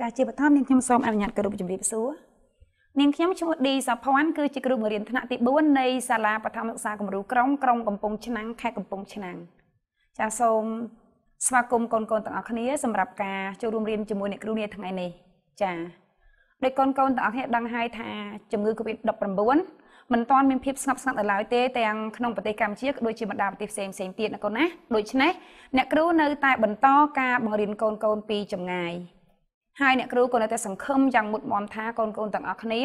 ចាជាបឋមនាងខ្ញុំសូមអនុញ្ញាតគោរពជំរាបសួរនាងខ្ញុំឈ្មោះឌីសាភ័ណ្ឌគឺជាគ្រូបង្រៀនថ្នាក់ទី4នៃសាលាបឋមសិក្សាគំរូក្រុងក្រុងកំពង់ឆ្នាំងខេត្តកំពង់ឆ្នាំងចាសូមស្វាគមន៍កូនកូនទាំងអស់គ្នា សម្រាប់ការចូលរួមរៀនជាមួយអ្នកគ្រូនាថ្ងៃនេះចាដោយកូនកូនទាំងអស់គ្នាដឹងហើយថាជំងឺ Covid-19 មិនទាន់មានភាពស្ងប់ស្ងាត់នៅឡើយទេ ទាំងក្នុងប្រទេសកម្ពុជាក៏ដូចជាបណ្ដាប្រទេសផ្សេងផ្សេងទៀតណាកូនណាដូច្នេះអ្នកគ្រូនៅតែ បន្តការបង្រៀនកូនកូនពីចម្ងាយហើយអ្នកគ្រូក៏នៅតែសង្ឃឹមយ៉ាងមុតមមថាកូនកូនទាំងអស់គ្នា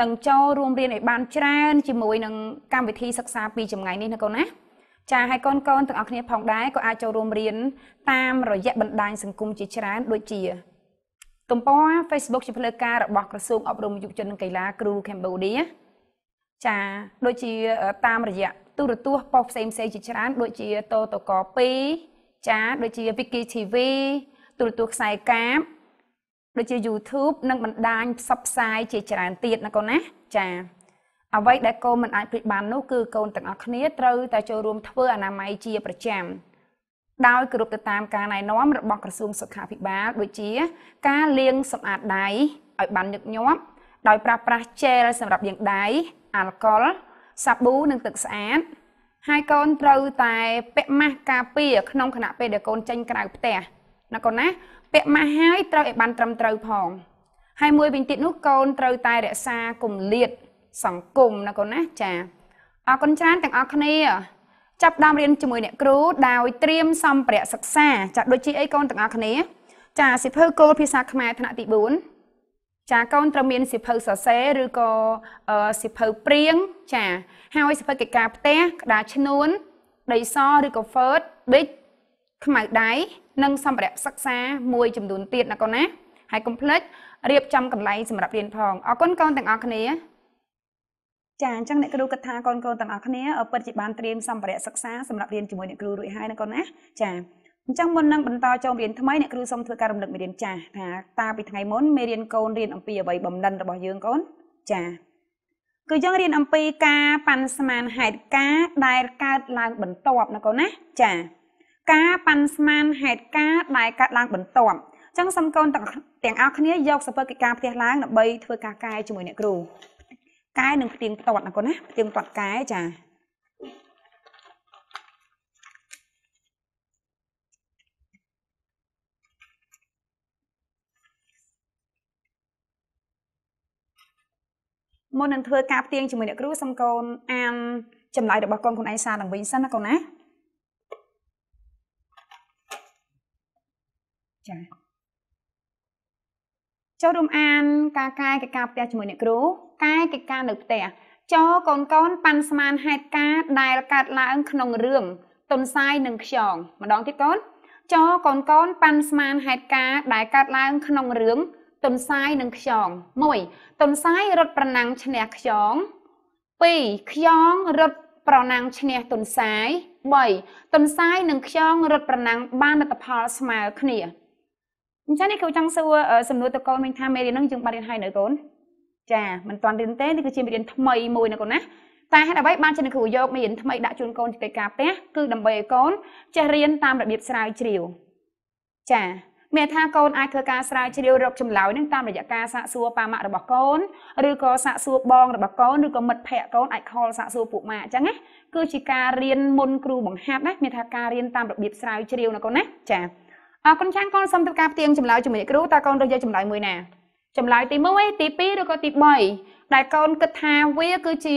នឹងចូលរួមរៀនឲ្យបានច្រើន ជាមួយនឹងកម្មវិធីសិក្សាពីចម្ងាយនេះណាកូនណាចាហើយកូនកូនទាំងអស់គ្នាផងដែរក៏អាចចូលរួមរៀនតាមរយៈបណ្ដាញសង្គមជាច្រើនដូចជា ទំព័រ Facebook ជាផ្លូវការរបស់ក្រសួងអប់រំយុវជននិងកីឡាគ្រូកម្ពុជាចាដូចជាតាមរយៈទូរទស្សន៍ប៉ុស្តិ៍ផ្សេងផ្សេងជាច្រើនដូចជាតតក2ចាដូចជា Vicky TV ទូរទស្សន៍ខ្សែកាប់ដូចជា YouTube និងបណ្ដាញផ្សព្វផ្សាយជាច្រើនទៀតណាកូនណាចាអ្វីដែលកូនមិនអាចព្រិចបាននោះគឺកូនទាំងអស់គ្នាត្រូវតែចូលរួមធ្វើអនាម័យជាប្រចាំ ដោយគោរពទៅតាមការណែនាំរបស់ក្រសួងសុខាភិបាលដូចជា ការលាង សម្អាតដៃឲ្យបានញឹកញាប់ដោយប្រើប្រាស់ជែលសម្រាប់លាងដៃអាល់កុលសាប៊ូនិងទឹកស្អាតហើយកូនត្រូវតែពាក់ម៉ាស់ការពារ ក្នុងខណៈពេលដែលកូនចេញក្រៅផ្ទះណាកូនណាពាក់ម៉ាស់ហើយត្រូវឲ្យបានត្រឹមត្រូវផងហើយមួយវិញទៀតនោះកូនត្រូវតែរក្សាគម្លាតសង្គមណាកូនណាចាអរគុណច្រើនទាំងអស់គ្នាចាប់ដើមរៀនជាមួយអ្នកគ្រូដោយត្រៀមសម្ភារៈសិក្សាចាដូចជាអីកូនទាំងអស់គ្នា ចាសិភៅគោលភាសាខ្មែរថ្នាក់ទី4ចាកូនត្រូវមានសិភៅសរសេរឬក៏សិភៅព្រៀងចាហើយសិភៅកិច្ចការផ្ទះក្តារឈ្នួនដីសឬក៏ Word Big ខ្មៅដៃនិងសម្ភារៈសិក្សាមួយចំនួនទៀតណាកូនណា ហើយកុំភ្លេចរៀបចំកន្លែងសម្រាប់រៀនផងអរគុណកូនទាំងអស់គ្នាចាអញ្ចឹងអ្នកគ្រូគិតថាកូនកូនទាំងអស់គ្នាពិតជាបានត្រៀមសម្ភារៈសិក្សាសម្រាប់រៀនជាមួយអ្នកគ្រូរួចហើយណាកូនណាចាអញ្ចឹងមុននឹងបន្តចូលរៀនថ្មីអ្នកគ្រូសូមធ្វើការរំលឹកមេរៀនចាស់ថាតើពីថ្ងៃមុនមេរៀនកូនរៀនអំពីអ្វីបំណិនរបស់យើងកូនចា គឺយើងរៀនអំពីការប៉ាន់ស្មានហេតុការដែលកើតឡើងបន្ទាប់ណាកូនណាចាការប៉ាន់ស្មានហេតុការដែលកើតឡើងបន្ទាប់ចឹងសូមកូនទាំងអស់គ្នាយកសពើកិច្ចការផ្ទះឡើងដើម្បីធ្វើការកែជាមួយអ្នកគ្រូកែនឹងផ្ទៀងផ្ទាត់ណាកូនណាផ្ទៀងផ្ទាត់កែចាមុននឹងធ្វើការផ្ទៀងជាមួយអ្នកគ្រូសូមកូនអានចម្លើយរបស់កូនកូនឯងសារឡើងវិញសិនណាកូនណាចាចូលរួមអាន ការកាយកិច្ចការផ្ទះជាមួយអ្នកគ្រូកាយកិច្ចការនៅផ្ទះចូលកូនកូនប៉ាន់ស្មានហេតុការដែលកើតឡើងក្នុងរឿងទុនសាយនិងខ្យងម្ដងទៀតកូនចូលកូនកូនប៉ាន់ស្មានហេតុការដែលកើតឡើងក្នុងរឿងទុនសាយនិងខ្យង1ទុនសាយរត់ប្រណាំងឈ្នះខ្យង2ខ្យងរត់ប្រណាំងឈ្នះទុនសាយ3ទុនសាយនិងខ្យងរត់ប្រណាំងបានលទ្ធផលស្មើគ្នាអញ្ចឹងនេះគឺចង់សួរសំណួរតកូនមិញថាមេរៀននឹងយើងបានរៀនហើយនៅកូនចាមិនទាន់រៀនទេនេះគឺជាមេរៀនថ្មីមួយណាកូនណាតែហេតុអ្វីបានជាអ្នកគ្រូយកមេរៀនថ្មីដាក់ជូនកូនជាកិច្ចការផ្ទះគឺដើម្បីឲ្យកូនចេះរៀនតាមរបៀបស្រាវជ្រាវចាមានថាកូនអាចធ្វើការស្រាវជ្រាវរកចម្លើយនឹងតាមរយៈការសាកសួរប៉ាម៉ាក់របស់កូនឬក៏សាកសួរបង របស់កូនឬក៏មិត្តភ័ក្តិកូនអាចខលសាកសួរពួកម៉ាក់អញ្ចឹងណាគឺជាការរៀនមុនគ្រូបង្ហាត់ណាមានថាការរៀនតាមរបៀបស្រាវជ្រាវណាកូនណាចាអរគុណចាំកូនសូមធ្វើការផ្ទៀងចម្លើយជាមួយអ្នកគ្រូតើកូនរើសយកចម្លើយមួយណាចម្លើយទី1ទី2ឬក៏ទី3ដែលកូនគិតថាវា គឺជា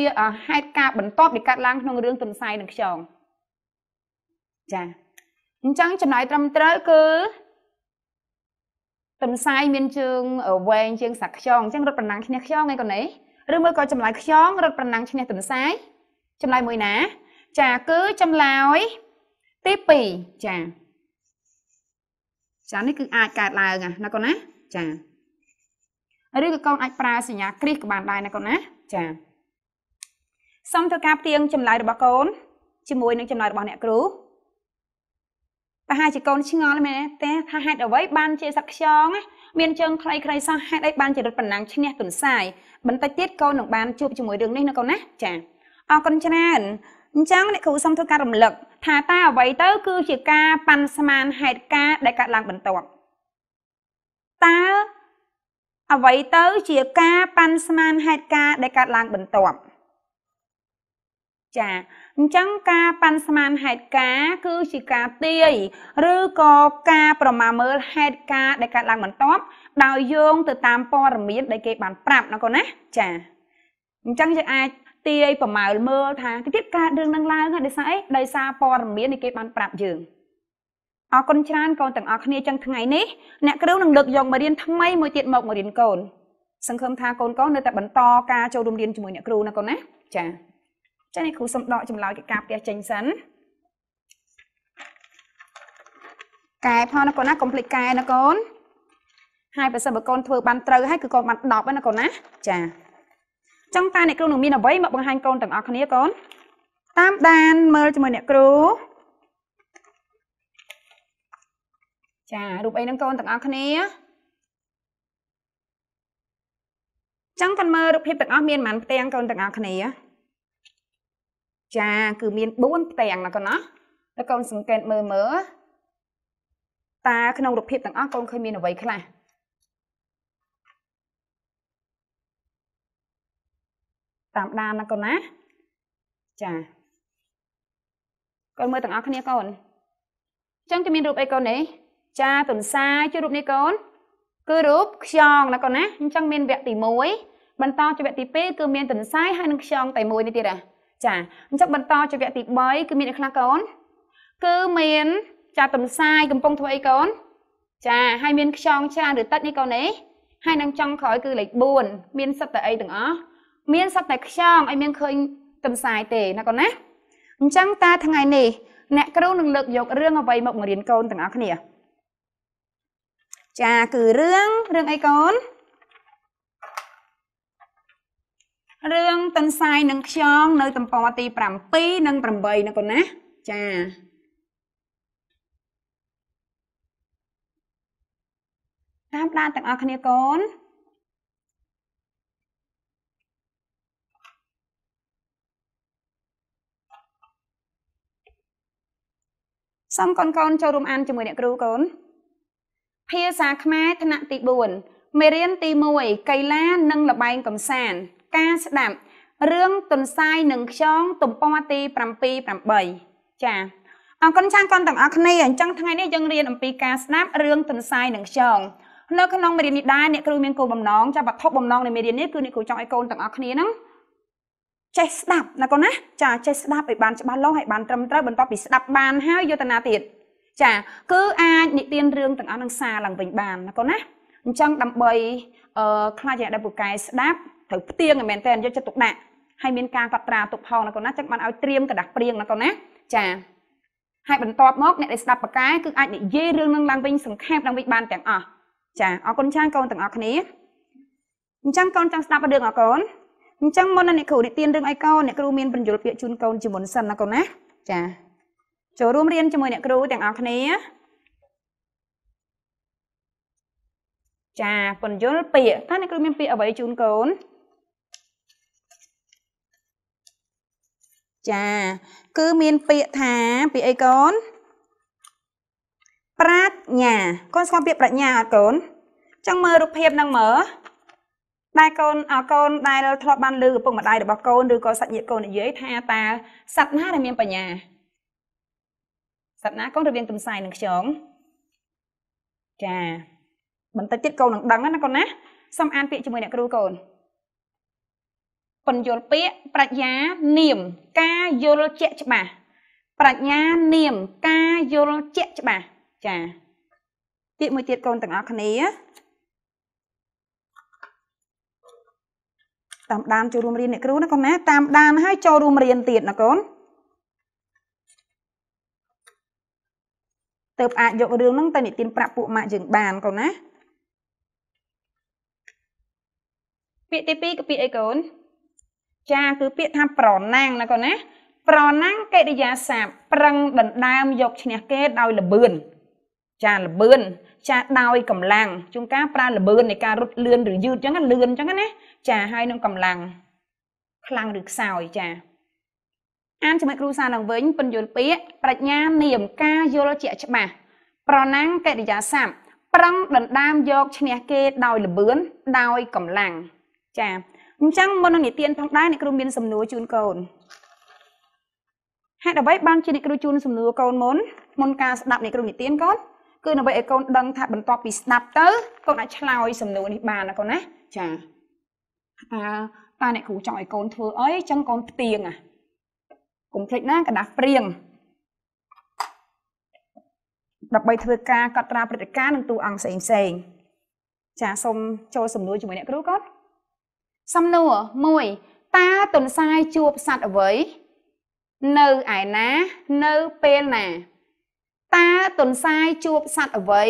ហេតុការណ៍បន្ទាប់ដែលកើតឡើងក្នុងរឿងទុនសាយនិងខ្យងចាអញ្ចឹងចម្លើយត្រឹមត្រូវគឺទុនសាយមានជើងវែងជាងសាខ្យងអញ្ចឹងរត់ប្រណាំងឈ្នះខ្យងឯកូននេះឬមួយក៏ចម្លើយខ្យងរត់ប្រណាំងឈ្នះទុនសាយចម្លើយមួយណា ចាគឺចម្លើយទី2ចាចានេះគឺអាចកើតឡើងណាកូនណាចាឬក៏កូនអាចប្រើសញ្ញាគ្រីសក៏បានដែរណាកូនណាចាសូមធ្វើការផ្ទៀងចម្លើយរបស់កូនជាមួយនឹងចម្លើយរបស់អ្នកគ្រូប្រហែលជាកូនឆ្ងល់មែនទេថាហេតុអ្វីបាន ជាសឹកខ្យងមានជើងខ្លីៗសោះហេតុអីបានជារត់ប៉ុណ្ណាំងឈ្នះទុនសាយបន្តិចទៀតកូននឹងបានជួបជាមួយរឿងនេះណាកូនណា ចាអរគុណច្រើនអញ្ចឹងអ្នកគ្រូសូមធ្វើការរំលឹកថាតើអ្វីទៅ គឺជាការប៉ាន់ស្មានហេតុការណ៍ដែលកើតឡើងបន្ទាប់តើអ្វីទៅជាការប៉ាន់ស្មានហេតុការណ៍ដែលកើតឡើងបន្ទាប់ចាអញ្ចឹងការប៉ាន់ស្មានហេតុការណ៍គឺជាការទាយឬក៏ការ ប្រមាមើលហេតុការណ៍ដែលកើតឡើងបន្ទាប់ដោយយោងទៅ តាមព័ត៌មានដែលគេបានប្រាប់ណាកូនណាចាអញ្ចឹងយើងអាចទាយប្រម៉ៅមើលថាទីទៀតការរឿងនឹងឡើងដោយសារអីដោយសារព័ត៌មានដែលគេបានប្រាប់យើងអរគុណច្រើនកូនទាំងអស់គ្នាចឹងថ្ងៃនេះអ្នកគ្រូ នឹងលើកយកមករៀនថ្មីមួយទៀតមកមករៀនកូនសង្ឃឹមថាកូនកូននៅតែបន្តការចូលរួមរៀនជាមួយអ្នកគ្រូណាកូនណាចាចានេះគ្រូសុំដកចម្លើយកិច្ចការផ្ទះចេញសិនកែផងណាកូនណាកុំភ្លេចកែណាកូនហើយបើសិនបើកូនធ្វើបានត្រូវហើយគឺកូនបាន10ណាកូនណាចាចឹងតើអ្នកគ្រូនឹងមានអ្វីមកបង្ហាញកូនទាំងអស់គ្នាកូនតាមដានមើលជាមួយអ្នកគ្រូចារូបអីហ្នឹងកូនទាំងអស់គ្នាចឹងកាន់មើលរូបភាពទាំងអស់មានប៉ុន្មានផ្ទាំងកូនទាំងអស់គ្នាចាគឺមាន4ផ្ទាំងណាកូនណាតើកូនសង្កេតមើលមើលតើក្នុងរូបភាពទាំងអស់កូនឃើញមានអ្វីខ្លះតាមដានណាកូនណាចាកូនមើលទាំងអស់គ្នាកូនអញ្ចឹងគេមានរូបអីកូននេះចាទន្សាយជារូបនេះកូនគឺរូបខ្យងណាកូនណាអញ្ចឹងមានវគ្គទី1បន្តជាវគ្គទី2គឺមានទន្សាយហើយនឹងខ្យងតែមួយនេះទៀតហ៎ចាអញ្ចឹងបន្តជាវគ្គទី3គឺមានអីខ្លះកូនគឺមានចាទន្សាយកំពុង ធ្វើអីកូនចាហើយមានខ្យងច្រើនឬតិចនេះកូននេះហើយនឹងចង់ក្រោយគឺលេខ4មានសិតតែអីទាំងអស់មានសត្វតែខ្យងឲ្យមានឃើញទន្សាយទេណាកូនណាអញ្ចឹងតាថ្ងៃនេះអ្នកគ្រូនឹងលើកយករឿងអ្វីមកបង្រៀនកូនទាំងអស់គ្នាចាគឺរឿងរឿងអីកូនរឿងទន្សាយនិងខ្យងនៅទំព័រទី7និង8ណាកូនណាចាតាមដានទាំងអស់គ្នាកូនសូមកូនកូនចូលរួមអានជាមួយអ្នកគ្រូកូនភាសាខ្មែរថ្នាក់ទី4មេរៀនទី1កីឡានិងលបែងកំសាន្តការស្ដាប់រឿងទុនសាយនិងខ្យងទំព័រទី7 8ចាអរគុណចាំកូនទាំងអស់គ្នាអញ្ចឹងថ្ងៃនេះយើងរៀនអំពីការស្ដាប់រឿងទុនសាយនិងខ្យងនៅក្នុងមេរៀននេះដែរអ្នកគ្រូមានគោលបំណងចាប់វត្ថុបំណងនៃមេរៀននេះគឺអ្នកគ្រូចង់ឲ្យកូនទាំងអស់គ្នាហ្នឹងចេះស្ដាប់ណាកូនណាចាចេះស្ដាប់ឲ្យបានច្បាស់លាស់ឲ្យបានត្រឹមត្រូវបន្ទាប់ពីស្ដាប់បានហើយយកទៅណាទៀតចាគឺអាចនិទានរឿងទាំងអស់នឹងសារឡើងវិញបានណាកូនណាអញ្ចឹងដើម្បីអឺខ្លាចអ្នកដែលពូកែស្ដាប់ត្រូវផ្ទៀងឲ្យមែនតើយកចិត្តទុកដាក់ហើយមានការកត់ត្រាទុកផងណាកូនណាចឹងបានឲ្យត្រៀមកដាស់ព្រៀងណាកូនណាចាហើយបន្ទាប់មកអ្នកដែលស្ដាប់បកែគឺអាចនិយាយរឿងនឹងឡើងវិញសង្ខេបឡើងវិញបានទាំងអស់ចាអរគុណច្រើនកូនទាំងអស់គ្នាអញ្ចឹងកូនចង់ស្ដាប់រឿងអរគុណអញ្ចឹងមុនណាអ្នកគ្រូនិទានរឿងឲ្យកូនអ្នកគ្រូមានបញ្យលពាក្យជូនកូនជាមុនសិនណាកូនណាចា ចូលរួមរៀនជាមួយអ្នកគ្រូទាំងអស់គ្នាចាបញ្យលពាក្យតើអ្នកគ្រូមានពាក្យអ្វីជូនកូនចា គឺមានពាក្យថាពាក្យអីកូនប្រាជ្ញាកូនស្គាល់ពាក្យប្រាជ្ញាអត់កូនចង់មើលរូបភាព នឹងមើលដែរកូនកូនដែលធ្លាប់បានលើឪពុកម្ដាយរបស់កូនឬក៏សាច់ញាតិកូននិយាយថាតើសត្វណាដែលមានបញ្ញាសត្វណាកូនរវាងទំសាយនិងខ្យងចាបន្តិចទៀតកូននឹងដឹងណាកូនណាសូមអានពាក្យជាមួយអ្នកគ្រូកូនពន្យល់ពាក្យប្រាជ្ញានាមការយល់ជាក់ច្បាស់ប្រាជ្ញានាមការយល់ជាក់ច្បាស់ចាពាក្យមួយទៀតកូនទាំងអស់គ្នាតាមដានចូលរួមរៀនអ្នកគ្រូណាកូនណាតាមដានហើយចូលរួមរៀនទៀតណាកូនទៅអាចយករឿងហ្នឹងទៅនិទានប្រាប់ពួកម៉ាក់យើងបានកូនណាពាក្យទី2គឺពាក្យអីកូន ចាគឺពាក្យថាប្រណាំងណាកូនណា ប្រណាំងកិរិយាសព្ទប្រឹងដណ្ដើមយកឈ្នះគេដោយលបឿនចាលបឿនចាដោយកម្លាំងជួនកាលប្រើលបឿននៃការរត់លឿនឬយឺតអញ្ចឹងលឿនអញ្ចឹងណាចាហើយនឹងកម្លាំងខ្លាំងឬខ្សោយចាអានជាមួយគ្រូសាឡើងវិញពន្យល់ពាក្យប្រាជ្ញា នាមការយល់ជាក់ច្បាស់ប្រណាំងកិរិយាស័ព្ទប្រឹងដណ្ដើមយកឈ្នះគេដោយលបឿនដោយកម្លាំងចាអញ្ចឹងមុននឹងនិទាន ផងដែរអ្នកគ្រូមាន សំណួរជូនកូនហេតុអ្វីបានជាអ្នកគ្រូជូនសំណួរកូនមុនមុនការស្ដាប់អ្នកគ្រូនិទានកូនគឺដើម្បីឲ្យកូនដឹងថាបន្ទាប់ពីស្ដាប់ទៅកូនអាចឆ្លើយសំណួរនេះបានណាកូនណាចាតើតើអ្នកគ្រូចង់ឲ្យកូនធ្វើអីចឹងកូនផ្ទៀងណាកុំភ្លេចណាกระดาษព្រៀងដើម្បីធ្វើការកត់ត្រាព្រឹត្តិការណ៍និងតួអង្គផ្សេងផ្សេង ចាសូមចូលសំណួរជាមួយអ្នកគ្រូកូនសំណួរ1តើតុនសាយជួបសัตว์អ្វីនៅឯណានៅពេលណាតើទុនសាយជួបសត្វអ្វី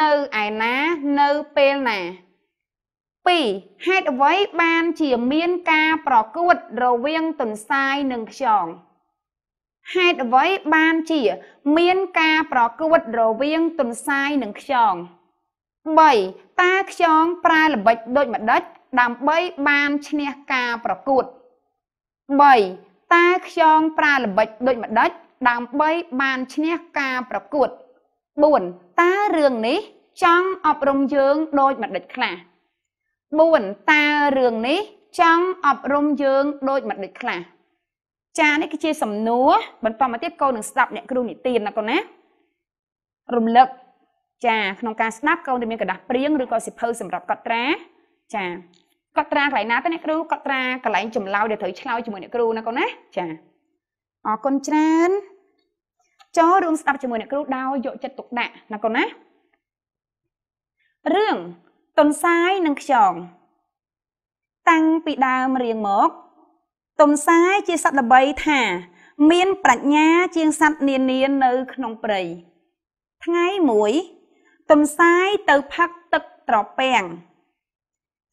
នៅឯណានៅពេលណា2ហេតុអ្វីបានជាមានការប្រកួតរវាងទុនសាយនិងខ្យងហេតុអ្វីបានជា មានការប្រកួតរវាងទុនសាយនិងខ្យង3តើខ្យងប្រើល្បិចដូចម្ដេចដើម្បីបានឈ្នះការប្រកួត3តើខ្យងប្រើល្បិចដូចម្ដេចដើម្បីបានឈ្នះការប្រកួត4តើរឿងនេះ ចង់អប់រំយើងដូចម្ដេចខ្លះ4តើរឿងនេះ ចង់អប់រំយើងដូចម្ដេចខ្លះចានេះគឺជា សំណួរបន្តមកទៀតកូននឹងស្ដាប់អ្នក គ្រូនិទានណាកូនណារំលឹកចាក្នុងការស្ដាប់កូនទៅមានกระดาษព្រៀងឬក៏សិភៅសម្រាប់កត់ត្រា ចា កត់ត្រាកន្លែងណាទៅអ្នកគ្រូកត់ត្រាកន្លែងចម្លើយដែលត្រូវឆ្លើយជាមួយអ្នកគ្រូណាកូនណាចាអរគុណច្រើនចូលរួមស្ដាប់ជាមួយអ្នកគ្រូដោយយកចិត្តទុកដាក់ណាកូនណារឿងតុនសាយនិងខ្យងតាំងពីដើមរៀងមកតុនសាយជាសត្វល្បីថា មានប្រាជ្ញាជាងសត្វនានានៅក្នុងព្រៃថ្ងៃមួយតុនសាយទៅផឹកទឹកត្រពាំង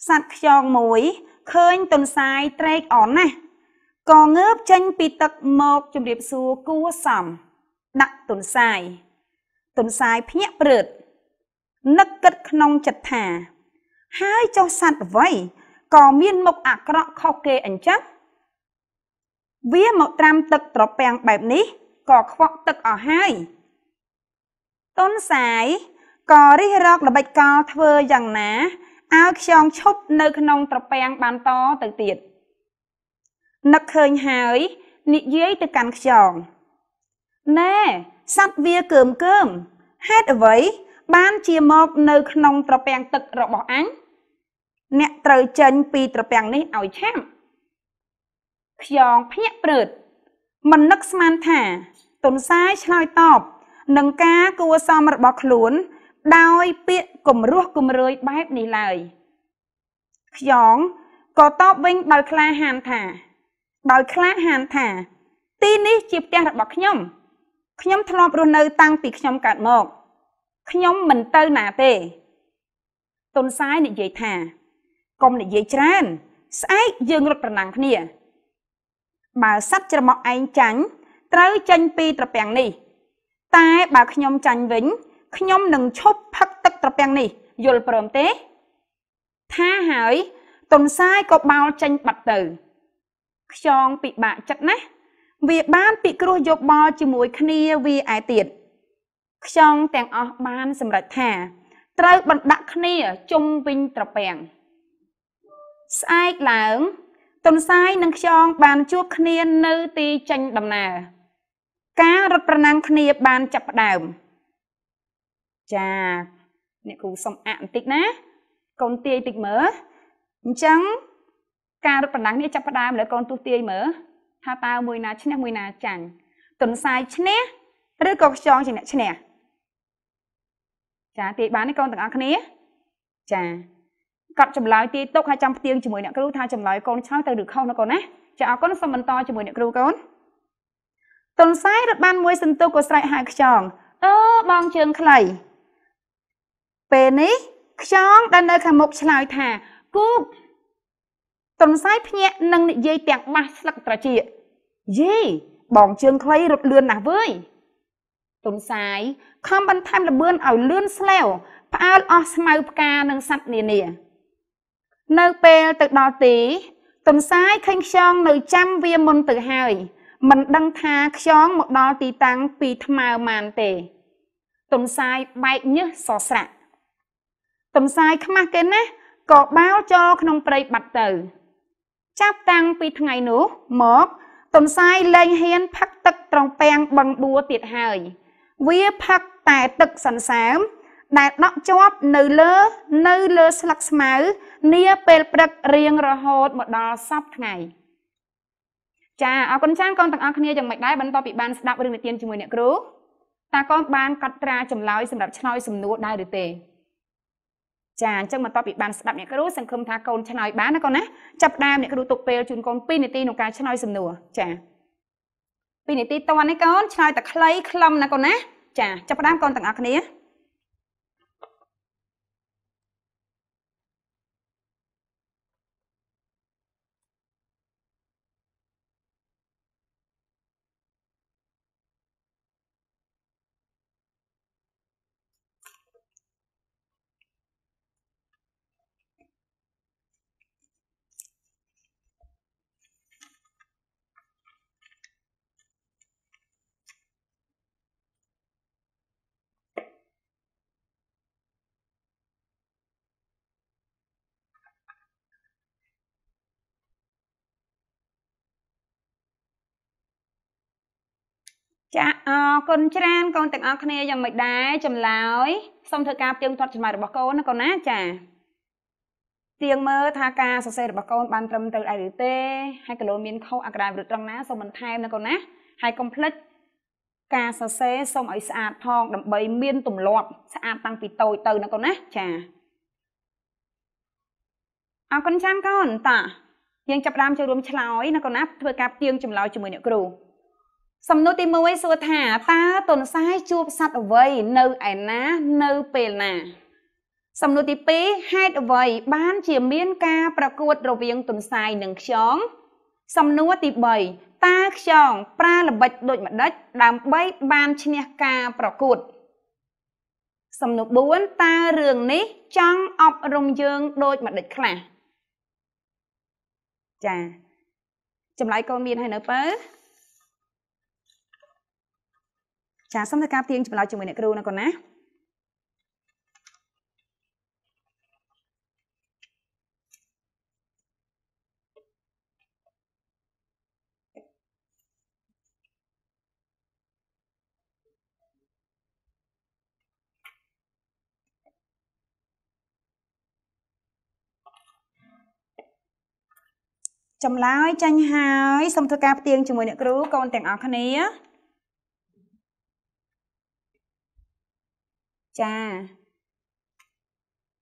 សត្វខ្យងមួយឃើញតុនសាយត្រេកអរណាស់ក៏ងើបចេញពីទឹកមកជំរាបសួរគួសំដាក់ទុនសាយទុនសាយភ្ញាក់ព្រឹតនឹកគិតក្នុងចិត្តថាហើយចុះសัตว์អ្វីក៏មានមុខអាក្រក់ខុសគេអញ្ចឹងវាមកត្រាំទឹកត្រពាំងបែបនេះក៏ខ្វក់ទឹកអស់ហើយតុនសាយក៏រិះរកល្បិចកលធ្វើយ៉ាងណាឲ្យខ្យងឈប់នៅ ក្នុងត្រពាំងបានតទៅទៀត។នឹកឃើញហើយនិយាយទៅកាន់ខ្យងណែសត្វវាកើមកើមហេតុអ្វីបានជាមកនៅក្នុងត្រពាំងទឹករបស់អញអ្នកត្រូវចេញពីត្រពាំងនេះឲ្យឆាប់ខ្យងភ្ញាក់ព្រឺតមិននឹកស្មានថាទុនសាយឆ្លើយតបនឹងការគួសមរបស់ខ្លួន ដោយពាក្យគំរោះគំរើយបែបនេះឡើយខ្យងក៏តបវិញដោយក្លាហានថាដោយក្លាហានថា ទីនេះជាផ្ទះរបស់ខ្ញុំខ្ញុំធ្លាប់រស់នៅតាំងពីខ្ញុំកើតមកខ្ញុំមិនទៅណាទេទុនសាយនិយាយថាកុំនិយាយច្រើនស្អែកយើងរត់ប្រណាំងគ្នាបើសัตว์ច្រមុះឯងចាញ់ត្រូវចាញ់ពីត្រពាំងនេះ តែបើខ្ញុំចាញ់វិញខ្ញុំនឹងឈប់ផឹកទឹកត្រពាំងនេះយល់ព្រមទេ ថាហើយទុនសាយក៏បោលចាញ់បាត់ទៅខ្យងពិបាកចិត្តណាស់វាបានពិគ្រោះយោបល់ជាមួយគ្នាវាឯទៀតខ្យងទាំងអស់បានសម្រេចថា ត្រូវបណ្ដាក់គ្នាជុំវិញត្រពាំងស្អែកឡើងតុនសាយនិងខ្យងបានជួបគ្នានៅទីចេញដំណើរការរត់ប្រណាំងគ្នាបានចាប់ផ្ដើមចាអ្នកគ្រូសុំអបន្តិចណាកូនទាយតិចមើលអញ្ចឹងការរត់ប្រណាំងនេះចាប់ផ្ដើមលើកូនទស្សទាយមើលថាតើមួយណាឈ្នះមួយណាចាញ់ទុនសាយឈ្នះឬក៏ខ្យងជាអ្នកឈ្នះចាទាយបានទេកូនទាំងអស់គ្នា ចាកត់ចម្លើយទាយទុកហើយចាំផ្ទៀងជាមួយអ្នកគ្រូថាចម្លើយកូនឆ្លើយទៅឬខុសណាកូនណាចាអរគុណសូមបន្តជាមួយអ្នកគ្រូកូនទុនសាយរត់បានមួយសន្ទុះក៏ស្រែកហៅខ្យងអឺបងជើងខ្លីពេលនេះខ្យងដែលនៅខាងមុខឆ្លើយថាគូកទន្សាយភ្ញាក់និងនិយាយទាំងម៉ាស់ស្លឹកត្រចៀកយេបងជើងខ្លីរត់លឿនណាស់វើយទន្សាយខំបន្ថែមលបឿនឲ្យលឿនស្លែវផ្អើលអស់ស្មៅផ្កានិងសัตว์នានា នៅពេលទៅដល់ទីទន្សាយឃើញខ្យងនៅចាំវាមុនទៅហើយមិនដឹងថាខ្យងមកដល់ទីតាំងពីថ្មើរម៉ានទេទន្សាយបែកញើសសស្រាក់ទន្សាយខ្មាស់គេណាស់ក៏បាវចូលក្នុងព្រៃបាត់ទៅចាប់តាំងពីថ្ងៃនោះមកទំសាយលែងហ៊ានផឹកទឹកត្រង់ពាំងបឹងបួទៀតហើយវាផឹកតែទឹកសន្សើមដែលដក់ជាប់នៅលើនៅលើស្លឹកស្មៅនាពេលព្រឹករៀងរហូតមកដល់សប្ថ្ងៃ ចាអរគុណចាងកូនទាំងអស់គ្នាយ៉ាងម៉េចដែរបន្តពីបានស្ដាប់រឿងនិទានជាមួយអ្នកគ្រូតើកូនបានកត់ត្រាចម្លើយសម្រាប់ឆ្លើយសំណួរដែរឬទេចាអញ្ចឹងបន្ទាប់ពីបានស្ដាប់អ្នកគ្រូសង្ឃឹមថាកូនឆ្លើយបានណាកូនណាចាប់ដើមអ្នកគ្រូទុកពេលជូនកូន2នាទីក្នុងការឆ្លើយសំណួរចា2នាទីតនេះកូនឆ្លើយតែខ្លីខ្លឹមណាកូនណាចាចាប់ដើមកូនទាំងអស់គ្នាចាអរគុណច្រើនកូនទាំងអស់គ្នាយ៉ាងមិនដែរចម្លើយសូមធ្វើការផ្ទៀងផ្ទាត់ចម្លើយរបស់កូនណាកូនណាចាទៀងមើលថាការសរសេររបស់កូន បានត្រឹមត្រូវដែរឬទេហើយកូនមានខុសអក្សរវិរុទ្ធត្រង់ណាសូមបន្ថែមណាកូនណាហើយកុំភ្លេចការសរសេរសូមឲ្យស្អាតផងដើម្បី មានទម្លាប់ស្អាតតាំងពីតូចទៅណាកូនណាចាអរគុណចាំកូនតាយើងចាប់ដើមចូលរួមឆ្លើយណាកូនណាធ្វើការផ្ទៀងចម្លើយជាមួយអ្នកគ្រូសំណួរទី1សួរថាតើតនសាយជួបសัตว์អ្វីនៅឯណានៅពេលណាសំណួរទី2ហេតុអ្វីបានជាមានការប្រកួតរវាងតនសាយនិងខ្យងសំណួរទី3តើខ្យងប្រើល្បិចដូចម្ដេចដើម្បីបានឈ្នះការប្រកួតសំណួរ4តើរឿងនេះចង់អប់រំយើង ដូចម្ដេចខ្លះចាចម្លើយកូនមានហើយនៅបើចាសូមធ្វើការផ្ទៀងចម្លើយជាមួយអ្នកគ្រូណាកូនណាចម្លើយចាញ់ហើយសូមធ្វើការផ្ទៀងជាមួយអ្នកគ្រូកូនទាំងអស់គ្នាចា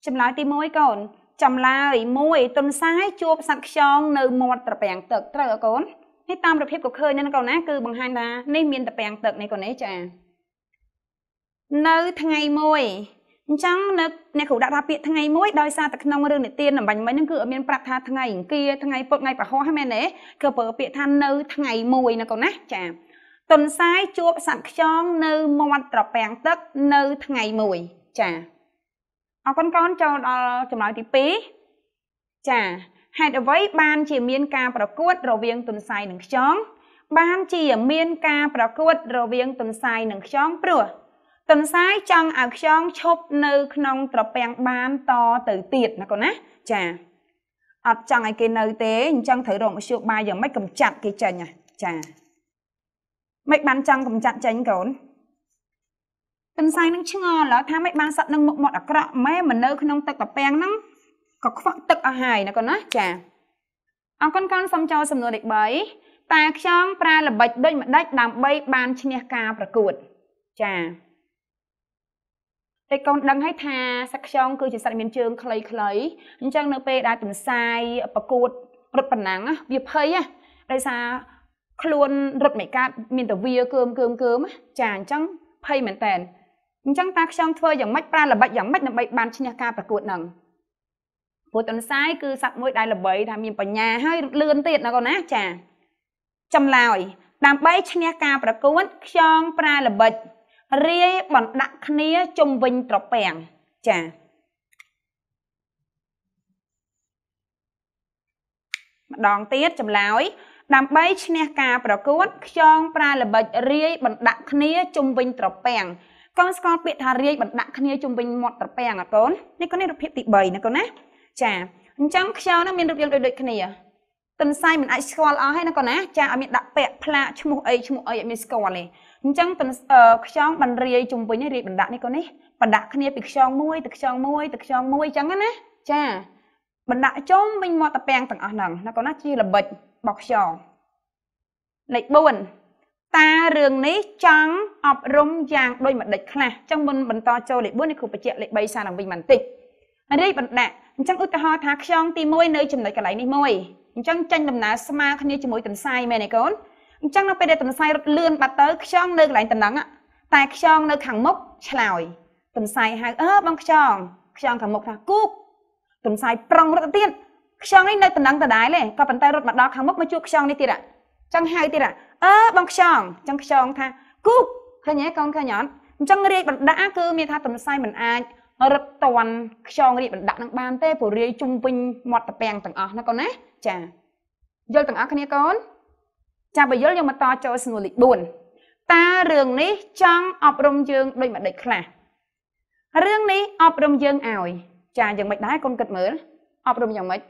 ចម្លើយទី1កូនចម្លើយ1ទុនសាយជួបសัตว์ខ្យងនៅមាត់ត្រពាំងទឹកត្រូវអកូននេះតាមរបៀបក៏ឃើញដែរកូនណា គឺបង្ហាញថានេះមានត្រពាំងទឹកនេះកូននេះចានៅថ្ងៃមួយអញ្ចឹងនៅអ្នកគ្រូដាក់ថាពាក្យថ្ងៃមួយដោយសារតែក្នុងរឿងនិទានអំបញ្ញមិញហ្នឹងគឺអត់មានប្រាប់ថាថ្ងៃអង្គារថ្ងៃពុធថ្ងៃពហុហ្នឹងមែនទេគឺប្រើពាក្យថានៅថ្ងៃមួយណាកូនណាចាទុនសាយជួបសត្វខ្យងនៅមាត់ត្រពាំងទឹកនៅថ្ងៃមួយចាអរគុណកូនចូលដល់ចម្លើយទី2ចាហេតុអ្វី បាន ជាមានការប្រកួតរវាងទុនសាយនិងខ្យងបានជាមានការប្រកួតរវាងទុនសាយនិងខ្យងព្រោះទុនសាយចង់ឲ្យខ្យងឈប់នៅ ក្នុងត្រពាំងបានតទៅទៀតណាកូនណាចាអត់ចង់ឲ្យគេនៅ ទេអញ្ចឹងត្រូវរកមធ្យោបាយយ៉ាងម៉េចកំចាត់គេចេញចាមិនបានចង់កំចាត់ចេញកូនទន្សាយនឹងឆ្ងល់ឡើយថាមិនបានសត្វនឹងមុខមាត់អាក្រក់ម៉ែមិននៅក្នុងទឹកកាពាំងហ្នឹងក៏ខ្វក់ទឹកអស់ហើយណាកូនណាចាអរគុណកូនសំចោសំណួរលេខ3តាខ្យងប្រើល្បិចដូចម្ដេចដើម្បីបានឈ្នះការប្រកួតចាតែកូនដឹងហើយថាសត្វខ្យងគឺជាសត្វមានជើងខ្លីៗអញ្ចឹងនៅពេលដែលទន្សាយប្រកួតរត់ប្រណាំងវាភ័យណាដោយសារខ្លួនរត់មិនកាត់មានតវាគើមគើមគើមចាអញ្ចឹងភ័យមែនតែនអញ្ចឹងតាខ្ញុំធ្វើយ៉ាងម៉េចប្រើល្បិចយ៉ាងម៉េចដើម្បីបានឈ្នះការប្រកួតនឹងព្រោះតនសាយគឺសត្វមួយដែលល្បី ថាមានបញ្ញាហើយលឿនទៀតណាកូនណាចាចំឡោយដើម្បីឈ្នះការប្រកួតខ្យងប្រើល្បិចរាយបណ្ដាក់គ្នាជុំវិញត្រពាំងចាម្ដងទៀតចំឡោយដើម្បីឈ្នះការប្រកួតខ្យងប្រើល្បិចរាយបណ្ដាក់គ្នាជុំវិញ ត្រពាំងកូនស្គាល់ពាក្យថារាយបណ្ដាក់គ្នាជុំវិញមាត់ត្រពាំងអកូននេះកូននេះរូបភាពទី3ណាកូនណាចាអញ្ចឹងខ្យងហ្នឹងមានរូបរាងដូចដូចគ្នាទន្សាយមិនអាចស្គាល់អស់ហើយណាកូនណាចាឲ្យមានដាក់ពាក្យផ្លាកឈ្មោះអីឈ្មោះអីឲ្យមានស្គាល់ទេអញ្ចឹងខ្យងបានរាយជុំវិញរាយបណ្ដាក់នេះកូននេះបណ្ដាក់គ្នាពីខ្យងមួយទៅខ្យងមួយទៅខ្យងមួយអញ្ចឹងណាចាបណ្ដាក់ចុំវិញមាត់តាពាំងទាំងអស់ហ្នឹងណាកូនណាជាល្បិចបោកខ្យងលេខ4តារឿងនេះចង់អប់រំយ៉ាងដូចម្ដេចខ្លះចឹងមុនបន្តចូលលេខ4នេះគ្រូបញ្ជាក់លេខ3សារឡើងវិញបន្តិចរីកបណ្ដាក់អញ្ចឹងឧទាហរណ៍ថាខ្យងទី1នៅចំណុចកន្លែងនេះមួយអញ្ចឹងចាញ់ដំណើរស្មើគ្នាជាមួយទន្សាយមែនទេកូនអញ្ចឹងនៅពេលដែលទន្សាយរត់លឿនបាត់ទៅខ្យងនៅកន្លែងតំណឹងតែខ្យងនៅ ខាងមុខឆ្លើយទន្សាយហៅអើបងខ្យងខ្យងខាងមុខថាគូកទំសាយប្រង់រត់ទៅទៀតខ្យងនេះនៅតំណឹងដដែលទេក៏ប៉ុន្តែរត់មកដល់ខាងមុខមកជួបខ្យងនេះទៀតអញ្ចឹងហៅទៀតអើបងខ្យងអញ្ចឹងខ្យងថាគូឃើញទេកូនឃើញអត់អញ្ចឹងរាយបណ្ដាគឺមានថាទំសាយមិនអាចរត់តន់ខ្យងរាយបណ្ដានឹងបានទេព្រោះរាយជុំវិញមាត់តពាំងទាំងអស់ណាកូនណាចាយល់ទាំងអស់គ្នាកូន ចាំបើយល់យើងមកតចូលសំណួរលេខ4តើរឿងនេះចង់អប់រំយើងដូចម្ដេចខ្លះរឿងនេះអប់រំយើងឲ្យចាយ៉ាងម៉េចដែរកូនគិតមើលអប់រំយ៉ាងម៉េច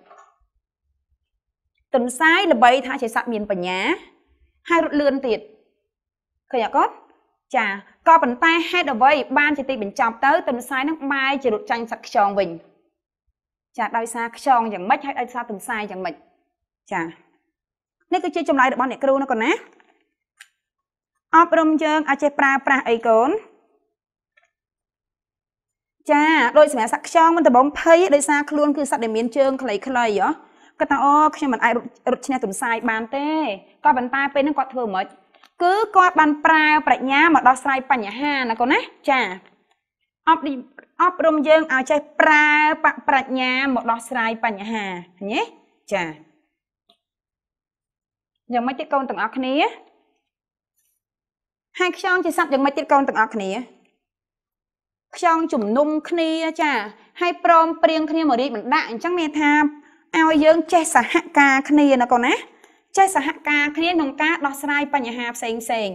ទន្សាយល្បីថាជាសត្វមានបញ្ញា ហើយរត់លឿនទៀតឃើញអត់កូនចាក៏ប៉ុន្តែហេតុអ្វី បានជាទីបញ្ចប់ទៅទន្សាយនឹងបែរជារត់ចាញ់សត្វខ្យងវិញចាដោយសារខ្យងយ៉ាងម៉េចហើយដោយសារទន្សាយយ៉ាងម៉េចចានេះគឺជាចម្លើយរបស់អ្នកគ្រូណាកូនណាអប់រំយើងអាចចេះប្រើប្រាស់អីកូនចាដោយសម្រាប់សักខ្យងមិនដំបងភ័យដោយសារខ្លួនគឺសត្វដែលមានជើងខ្លីៗហ៎គាត់ថាអូខ្ញុំមិនអាចរត់ឈ្នះទម្សាយបានទេគាត់ប៉ុន្តែពេលហ្នឹងគាត់ធ្វើមិនគឺគាត់បានប្រើប្រាជ្ញាមកដោះស្រាយបញ្ហាណាកូនណាចាអប់អប់រំយើងឲ្យចេះប្រើប្រាជ្ញាមកដោះស្រាយបញ្ហាញេចាយ៉ាងម៉េចទៀតកូនទាំងអស់គ្នាហើយខ្យងជាសត្វយ៉ាងម៉េចទៀតកូនទាំងអស់គ្នាខ្យងជំនុំគ្នាចាហើយព្រមព្រៀងគ្នាមករាជបណ្ដាក់អញ្ចឹងមានថាឲ្យយើងចេះសហការគ្នាណាកូនណាចេះសហការគ្នាក្នុងការដោះស្រាយបញ្ហាផ្សេងផ្សេង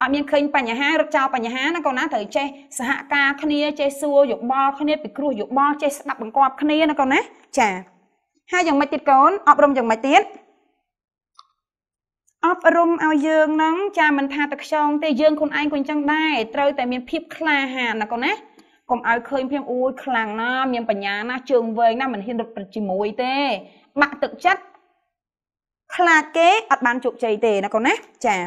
អត់មានឃើញបញ្ហារត់ចោលបញ្ហាណាកូនណាត្រូវចេះសហការគ្នាចេះសួរយោបល់គ្នាពិគ្រោះយោបល់ចេះស្ដាប់បង្គាប់គ្នាណាកូនណាចាហើយយ៉ាងម៉េចទៀតកូនអប់រំយ៉ាងម៉េចទៀតអប់រំឲ្យយើងហ្នឹង ចាមិនថាតែខ្យងទេយើងខ្លួនឯងក៏អញ្ចឹងដែរត្រូវតែមានភាពក្លាហានណាកូនណាកុំឲ្យឃើញភាពអូយខ្លាំងណាមានបញ្ញាណាជើងវែងណាមិនហ៊ានរត់ប្រជាមួយទេបាក់ទឹកចិត្តខ្លាចគេ អត់បានជោគជ័យទេណាកូនណាចា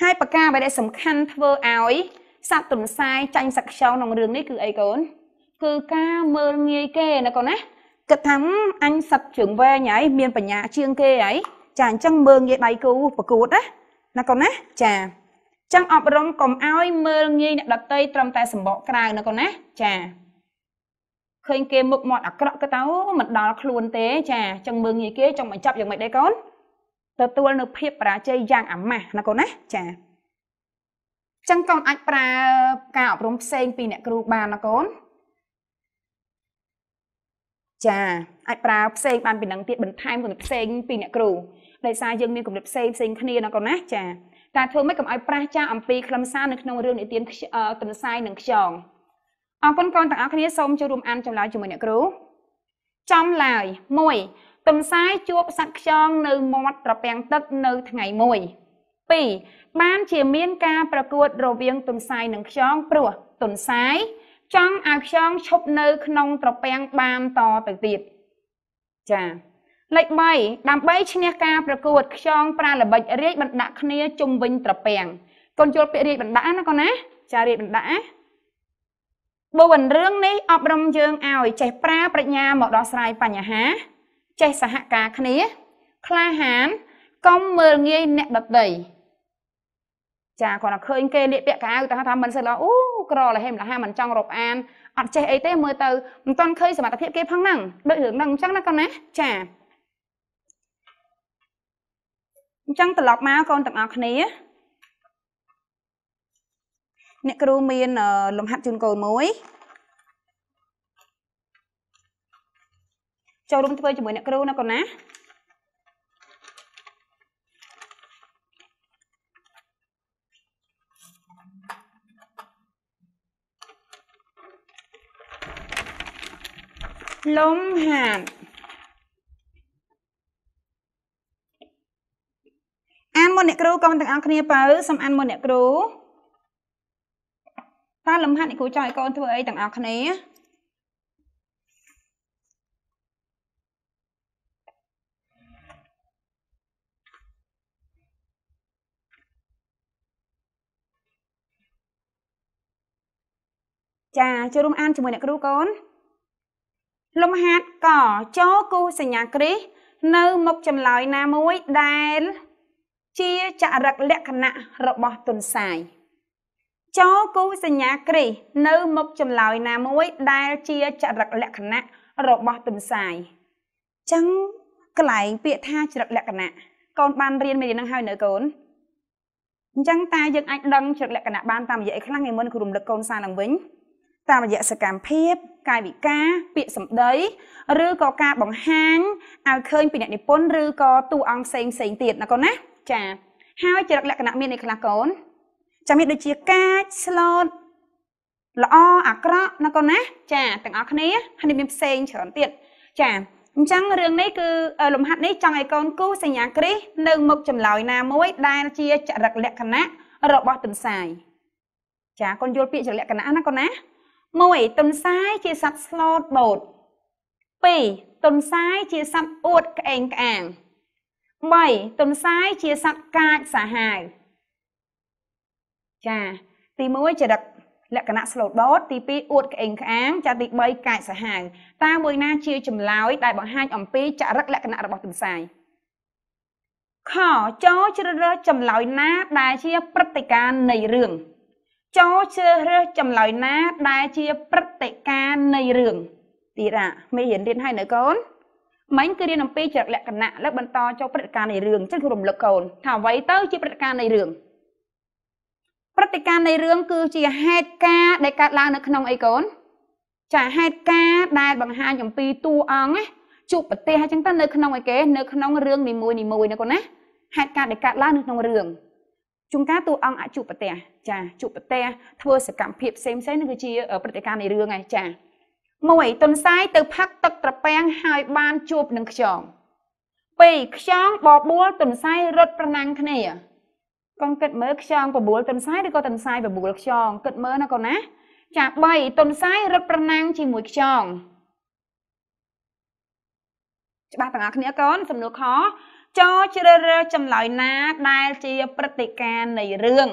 ហើយប្រការបែរសំខាន់ធ្វើឲ្យសត្វទំសាយចាញ់សឹកខ្យងក្នុងរឿងនេះគឺអីកូនគឺការមើលងាយគេណាកូនណាគិតថាអញសត្វជើងវែងហើយមានបញ្ញាជាងគេហើយចាអញ្ចឹងមើលងាយដៃគូប្រកួតណាណាកូនណាចាចឹងអប់រំកុំឲ្យមើលងាយអ្នកដតីត្រឹមតែសម្បកក្រៅណាកូនណា ចាឃើញគេមុខមាត់អាក្រក់ក៏ទៅមិនដល់ខ្លួនទេ ចាចឹងមើលងាយគេចង់បញ្ចប់យ៉ាងម៉េចដែរកូនទទួលនៅភាពបរាជ័យយ៉ាងអាម៉ាស់ណាកូនណាចាចឹងកូនអាចប្រើការអប់រំផ្សេង ពីអ្នកគ្រូបានណាកូនចាអាចប្រើផ្សេងបានពីនឹងទៀតបន្ថែមគំនិតផ្សេងពីអ្នកគ្រូដោយសារយើងមានគំនិតផ្សេងផ្សេងគ្នាណាកូនណាចាតែធ្វើម៉េចកុំឲ្យប្រះចាអំពីខ្លឹមសារនៅក្នុងរឿងនិទានទំសាយនិងខ្យងអរគុណកូនទាំងអស់គ្នាសូមចូលរួមអានចម្លើយជាមួយអ្នកគ្រូចំឡើយ1ទំសាយជួបសត្វខ្យងនៅមាត់ត្រពាំងទឹកនៅថ្ងៃមួយ2បានជាមានការប្រកួតរវាងទំសាយនិងខ្យងព្រោះទំសាយចង់ឲ្យខ្ញុំឈប់នៅក្នុងត្រពាំងបានតទៅទៀត ចាលេខ3ដើម្បីឈ្នះការប្រកួតខ្យងប្រាល្បិចរាជបណ្ដាក់គ្នាជុំវិញត្រពាំងកូនយល់ពាក្យរាជបណ្ដាក់ណាកូនណា ចារាជបណ្ដាក់ណាបូវរឿងនេះ អប់រំយើងឲ្យចេះប្រើប្រាជ្ញាមកដោះស្រាយបញ្ហា ចេះសហការគ្នាក្លាហានកុំមើលងាយអ្នកដទៃចាគាត់តែឃើញគេលាកពាក់កៅអៅតែគាត់ថាមិនសិនឡោអូក្រលហេមលហាមិនចង់រាប់អានអត់ចេះអីទេមើលទៅមិនទាន់ឃើញសមត្ថភាពគេផងហ្នឹងដូចរឿងហ្នឹងអញ្ចឹងណាកូនណាចាអញ្ចឹងត្រឡប់មកកូនទាំងអស់គ្នា អ្នកគ្រូមាន លំហាត់ជូនកូនមួយចូលរួមធ្វើជាមួយអ្នកគ្រូណាកូនណាលំហាត់អានមុនអ្នកគ្រូកូនទាំងអស់គ្នាបើសូមអានមុនអ្នកគ្រូតើលំហាត់អ្នកគ្រូចង់ឲ្យកូនធ្វើអីទាំងអស់គ្នាចាចូលរួមអានជាមួយអ្នកគ្រូកូនលំហាត់កចូលគូសញ្ញាគ្រីសនៅមុខចម្លើយណាមួយដែល ជាចរិតលក្ខណៈរបស់ទុនសាយចូលគូសញ្ញាគ្រីសនៅមុខចម្លើយណាមួយ ដែល ជាចរិតលក្ខណៈរបស់ទុនសាយចឹងកន្លែងពាក្យថាចរិតលក្ខណៈកូនបានរៀនមេរៀននឹងហើយនៅកូនអញ្ចឹងតាយើងអាចដឹងចរិតលក្ខណៈបានតាមរយៈអីខ្លះថ្ងៃមុនគ្រូរំលឹកកូនសារឡើងវិញតាមរយៈសកម្មភាពកាយវិការពាក្យសម្ដី ឬក៏ការបង្ហាញឲ្យឃើញពីអ្នកនិពន្ធឬក៏តួអង្គផ្សេងផ្សេងទៀតណាកូនណា ចា ហើយចរិតលក្ខណៈមានអីខ្លះកូនចាមានដូចជាកាចស្លូតល្អអាក្រក់ណាកូនណា ចាទាំងអស់គ្នាហើយមានផ្សេងច្រើនទៀតចាអញ្ចឹងរឿងនេះគឺលំហាត់នេះចង់ឲ្យកូនគូសញ្ញាគ្រីសនៅមុខចម្លើយណាមួយ ដែល ជាចរិតលក្ខណៈរបស់ទន្សាយចាកូនយល់ពាក្យចរិតលក្ខណៈណាកូនណា1ទុនសាយជាសត្វស្លូតបូត2ទុនសាយជាសត្វអួតក្អេងក្អាង3ទុនសាយជាសត្វកាចសាហាវចាទី1ចរិតលក្ខណៈ slot board ទី2អួតក្អេងក្អាងចា ទី3កាចសាហាវតើមួយណាជាចម្លើយដែលបង្ហាញអំពីចរិតលក្ខណៈរបស់ទុនសាយខចជ្រើសរើសចម្លើយណា ដែលជាព្រឹត្តិការណ៍នៃរឿងចូលជ្រើសរើសចម្លើយណាដែលជាព្រឹត្តិការណ៍នៃរឿងទីរ៉ាមេរៀនរៀនឲ្យនៅកូនមិញគឺរៀនអំពីចរិតលក្ខណៈលើបន្តចូលព្រឹត្តិការណ៍នៃរឿងចឹងគឺរំលឹកកូនថាអ្វីទៅជាព្រឹត្តិការណ៍នៃរឿងព្រឹត្តិការណ៍នៃរឿងគឺជាហេតុការណ៍ដែលកើតឡើងនៅក្នុងអីកូន ចាហេតុការណ៍ដែលបង្ហាញអំពីតួអង្គណាជួបប្រទេសអញ្ចឹងទៅនៅក្នុងអីគេនៅក្នុងរឿងនីមួយនីមួយណាកូនណាហេតុការណ៍ដែលកើតឡើងនៅក្នុងរឿងជួនកាលតួអង្គអាចជួបប្រទះចាជួបប្រទះធ្វើសកម្មភាពផ្សេងផ្សេងនឹងគឺជាព្រឹត្តិការណ៍នៃរឿងឯងចាមួយតុនសាយទៅផឹកទឹកត្រពាំងហើយបានជួបនឹងខ្យងពីរខ្យងបបួលតុនសាយរត់ប្រណាំងគ្នាកងគិតមើលខ្យងបបួលតុនសាយឬក៏តុនសាយបបួលខ្យងគិតមើលណាកូនណា ចា3តុនសាយរត់ប្រណាំងជាមួយខ្យងច្បាស់ទាំងអស់គ្នាកូនសំណួរខចោជ្រើសរើសចម្លើយណាដែលជាព្រឹត្តិការណ៍នៃរឿង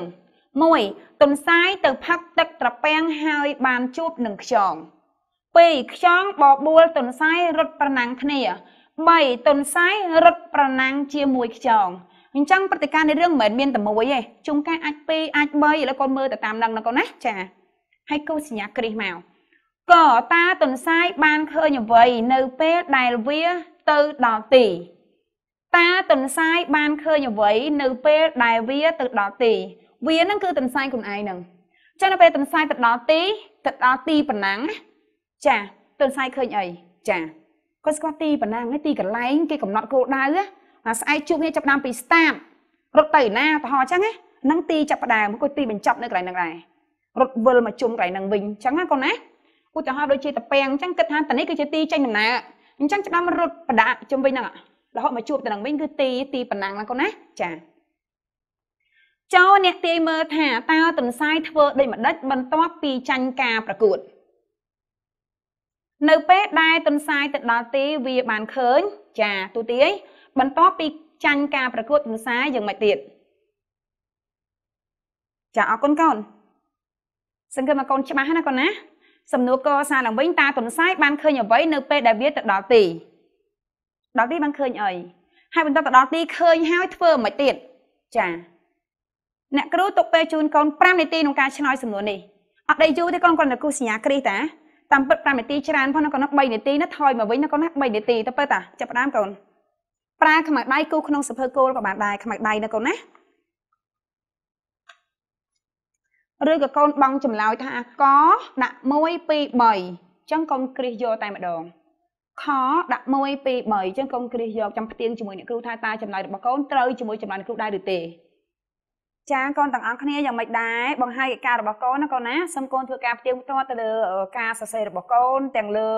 1ទុនសាយទៅផឹកទឹកត្រពាំងហើយបានជួបនឹងខ្យង2ខ្យងបបួលទុនសាយរត់ប្រណាំងគ្នា3ទុនសាយរត់ប្រណាំងជាមួយខ្យងអញ្ចឹងព្រឹត្តិការណ៍នៃរឿងមិនមែនមានតែមួយទេជុំការអាច2អាច3ឥឡូវកូនមើលទៅតាមនឹងណាកូនណាចាហើយកូនសញ្ញាគ្រីសមកក៏តាទុនសាយបានឃើញអ្វីនៅពេលដែលវាទៅដល់ទីតាទន្សាយបានឃើញអ្វីនៅពេលដែលវា ទៅដល់ទី វានឹងគឺទន្សាយខ្លួនឯងនឹងចឹងទៅពេលទន្សាយទៅដល់ទីទៅដល់ទីប៉ុណ្ណឹងចាទន្សាយឃើញអីចាគាត់ស្គាល់ទីប៉ុណ្ណឹងហើយទីកន្លែងគេកំណត់គោលដៅណាស្អែកជួបគ្នាចាប់ដើមពីស្តាបរត់ទៅណាតោះចឹងណានឹងទីចាប់ផ្ដើមគាត់ទីបញ្ចប់នៅកន្លែងហ្នឹងដែររត់វិលមកជុំកន្លែងហ្នឹងវិញអញ្ចឹងណាកូនណាឧទាហរណ៍ដូចជាតាពាំងអញ្ចឹងគិតថាតានេះគឺជាទីចេញដំណើរអញ្ចឹងច្បាស់រត់ប្រដាក់ជុំវិញហ្នឹងរហូតមកជួបទៅនឹងវិញគឺទីទីប៉ុណ្ណឹងណាកូនណាចាចូលអ្នកទាយមើលថា តើទន្សាយធ្វើដូចម្ដេចបន្ទាប់ពីចាញ់ការប្រកួតនៅពេលដែលទន្សាយទៅដល់ទីវាបានឃើញ ចាទូទាយបន្ទាប់ពីចាញ់ការប្រកួតទន្សាយយ៉ាងម៉េចទៀតចាអរគុណកូនសង្ឃឹមឲ្យកូនច្បាស់ណាកូនណាសំណួរកសាឡើងវិញតើទន្សាយបានឃើញអ្វី នៅពេលដែលវាទៅដល់ទីដល់ទីបានឃើញអីហើយបន្តទៅដល់ទីឃើញហើយធ្វើមិនទៀតចាអ្នកគ្រូទុកពេលជូនកូន5នាទីក្នុងការឆ្លើយសំណួរនេះអត់ដីយូរទេកូនគាត់នៅគូសញ្ញាគ្រីសតាតាមពិត5នាទីច្រើនផងកូនណា3នាទីណាថយមកវិញណាកូនណា3នាទីទៅពិតតាចាប់ផ្ដើមកូនប្រើខ្មៅដៃគូក្នុងសភើគោលក៏បានដែរខ្មៅដៃណាកូនណាឬក៏កូនបងចម្លោយថាកដាក់1 2 3អញ្ចឹងកូនគ្រីសយកតែម្ដងខដាក់1 2 3អញ្ចឹងកូនគ្រីសយកចាំផ្ទៀងជាមួយអ្នកគ្រូថាតើចំណាយរបស់កូនត្រូវជាមួយចំណាយគ្រូដែរឬទេចាកូនទាំងអស់គ្នាយ៉ាងម៉េចដែរបង្ហាញឯកការរបស់កូនណាកូនណាសូមកូនធ្វើការផ្ទៀងផ្ទាត់ទៅលើការសរសេររបស់កូនទាំងលើរ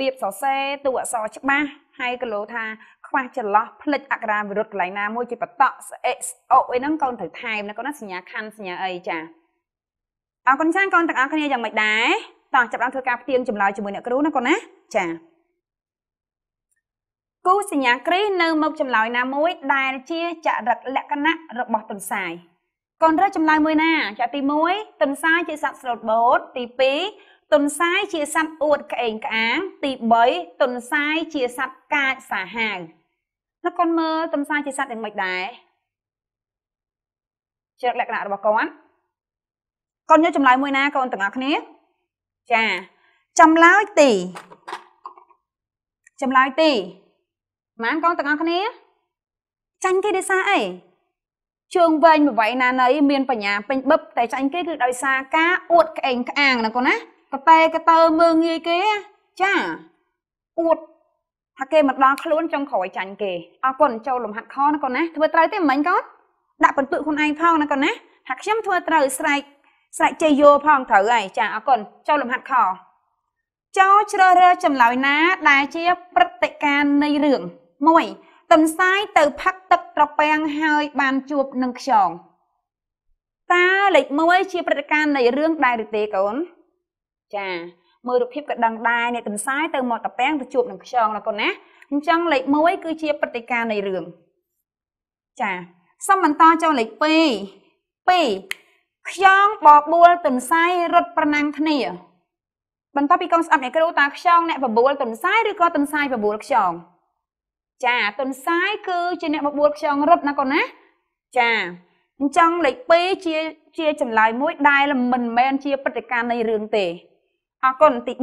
បៀបសរសេរតួអក្សរច្បាស់ហើយក៏លោថាខ្វះចន្លោះផ្លិចអក្សរាវិរុទ្ធកន្លែងណា មួយជាបតក់ x o អីហ្នឹងកូនត្រូវថែមណាកូនណាសញ្ញាខណ្ឌសញ្ញាអីចាអរគុណច្រើនកូនទាំងអស់គ្នាយ៉ាងម៉េចដែរតោះចាប់បានធ្វើការផ្ទៀងចម្លើយជាមួយអ្នកគ្រូណាកូនណាចាគូសញ្ញាគ្រីនៅមុខចម្លើយណាមួយ ដែល ជាចរិតលក្ខណៈរបស់ទន្សាយកូនរើសចម្លើយមួយណាចាទី1ទន្សាយជាសត្វស្រូតបូតទី2ទន្សាយជាសត្វអួតក្អេងក្អាងទី3ទន្សាយជាសត្វកាចសាហាវលោកកូនមើលទន្សាយជាសត្វយ៉ាងម៉េចដែរចរិតលក្ខណៈរបស់គាត់កូនយកចម្លើយមួយណាកូនទាំងអស់គ្នាចាចម្លើយទីចម្លើយទីម៉ានកងទាំងអស់គ្នាចាញ់គេដោយសារអីជើងវែងបវៃណាណីមានបញ្ញាពេញបឹបតែចាញ់គេគឺដោយសារការអួតក្អេងក្អាងណាកូនណាកតេកតើមើងងាយគេចាអួតថាគេមកដល់ខ្លួនចុងក្រោយចាញ់គេអរគុណចូលលំហាត់ខណាកូនណាធ្វើត្រូវទេមិញកូនដាក់បន្ទុកខ្លួនឯងផងណាកូនណាថាខ្ញុំធ្វើត្រូវស្រែកស្រែកចេះយោផងត្រូវហើយចាអរគុណចូលលំហាត់ខចូលជ្រើសរើសចម្លើយណា ដែលជាព្រឹត្តិការណ៍នៃរឿង1តំសាយទៅផឹកទឹកត្រពាំងហើយបានជួបនឹងខ្យងតើលេខ1ជាព្រឹត្តិការណ៍នៃរឿងដែរឬទេកូន ចាមើលរូបភាពក៏ដឹងដែរអ្នកតំសាយទៅមកត្រពាំងទៅជួប នឹងខ្យងណាកូនណាអញ្ចឹងលេខ1គឺជាព្រឹត្តិការណ៍នៃរឿងចាសុំបន្តចូលលេខ2 2ខ្យងបបួលទន្សាយរត់ប្រណាំងគ្នា បន្តពីកងស្អប់អ្នកគ្រូតាខ្យងអ្នកបបួលទន្សាយឬក៏ទន្សាយបបួលខ្យងចាទុនសាយគឺជាអ្នកបបួលខ្យងរឹបណាកូនណាចាអញ្ចឹងលេខ2ជាជាចម្លើយមួយដែលមិនមែនជាព្រឹត្តិការណ៍នៃរឿងទេអរគុណទី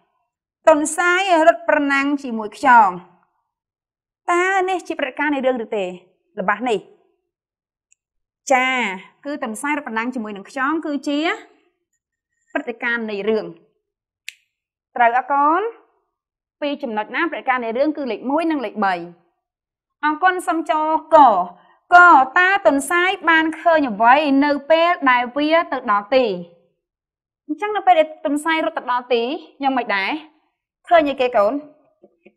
3ទុនសាយរត់ប្រណាំងជាមួយខ្យងតើនេះជាព្រឹត្តិការណ៍នៃរឿងឬទេល្បះនេះចាគឺទុនសាយរត់ប្រណាំងជាមួយនឹងខ្យងគឺជាព្រឹត្តិការណ៍នៃរឿងត្រូវអរគុណពីរចំណុចណាព្រឹត្តិការណ៍នៃរឿងគឺលេខ1និងលេខ3អរគុណសំចរកកតាតុនសាយបានឃើញអ្វីនៅពេលដែលវាទៅដល់ទីអញ្ចឹងនៅពេលដែលតុនសាយរត់ទៅដល់ទីយ៉ាងម៉េចដែរឃើញអីគេកូន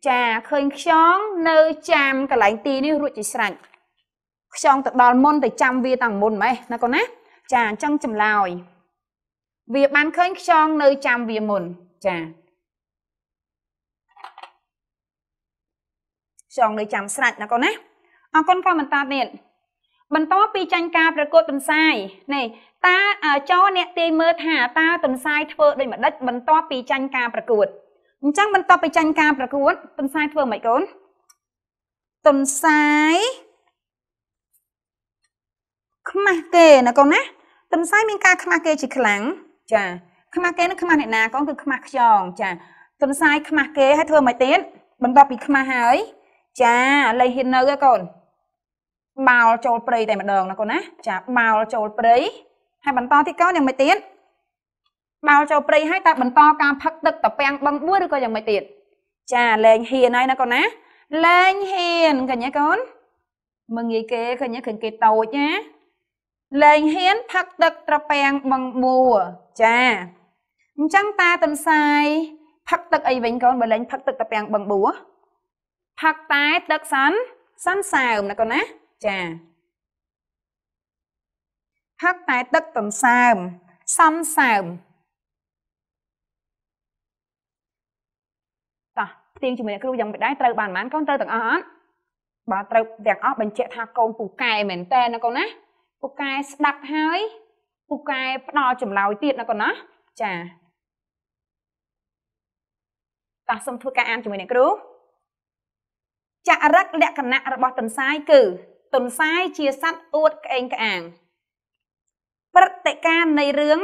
ចាឃើញខ្យងនៅចាមកន្លែងទីនេះរួចជាស្រេចខ្យងទៅដល់មុនទៅចាំវាតាំងមុនម៉េះណាកូនណាចាអញ្ចឹងចម្លើយវាបានឃើញខ្យងនៅចាំវាមុនចាសងលើចាំស្រាច់ណាកូនណាអរគុណក៏មិនតាទៀតបន្តពីចាញ់ការប្រកួតទន្សាយនេះ តាចោអ្នកទាយមើលថាតាទន្សាយធ្វើដូចម្ដេចបន្តពីចាញ់ការប្រកួតអញ្ចឹងបន្តពីចាញ់ការប្រកួតទន្សាយធ្វើមិនកូនទន្សាយខ្មាស់គេណាកូនណាទន្សាយមានការខ្មាស់គេជា ខ្លាំងចា ខ្មាស់គេនឹងខ្មាស់អ្នកណាកូនគឺខ្មាស់ខ្យងចាទន្សាយខ្មាស់គេហើយធ្វើមិនទៀតបន្តពីខ្មាស់ហើយចាឥឡូវហ៊ាននៅទេកូនបោលចូលព្រៃតែម្ដងណាកូនណាចាបោលចូលព្រៃហើយបន្តទៀតកូនយ៉ាងម៉េចទៀតបោលចូលព្រៃហើយតើបន្តការផឹកទឹកតពាំងបឹងបួរឬក៏យ៉ាងម៉េចទៀតចាលែងហ៊ានហើយណាកូនណា លែងហ៊ានឃើញទេកូនមើងងាយគេឃើញឃើញគេតូចណាលែងហ៊ានផឹកទឹកត្រពាំងបឹងបួរចាអញ្ចឹងតាតន្សាយផឹកទឹកអីវិញកូនបើលែងផឹកទឹកត្រពាំងបឹងបួរហឹកតែទឹកសាន់សាន់សើមណាកូនណាចាហឹកតែទឹកទំសើមសាន់សើមតោះផ្ទៀងជាមួយអ្នកគ្រូយ៉ាងមិនដែរត្រូវបានប៉ុន្មានកូនត្រូវទាំងអស់អត់បាទត្រូវទាំងអស់បញ្ជាក់ថាកូនពូកែមែនតើណាកូនណាពូកែស្ដាប់ហើយពូកែផ្ដល់ចម្លើយទៀតណាកូនណាចាតោះសូមធ្វើការអានជាមួយអ្នកគ្រូចរិតលក្ខណៈរបស់ទន្សាយគឺទន្សាយជាសត្វអួតក្អេងក្អាងព្រឹត្តិការណ៍នៃរឿង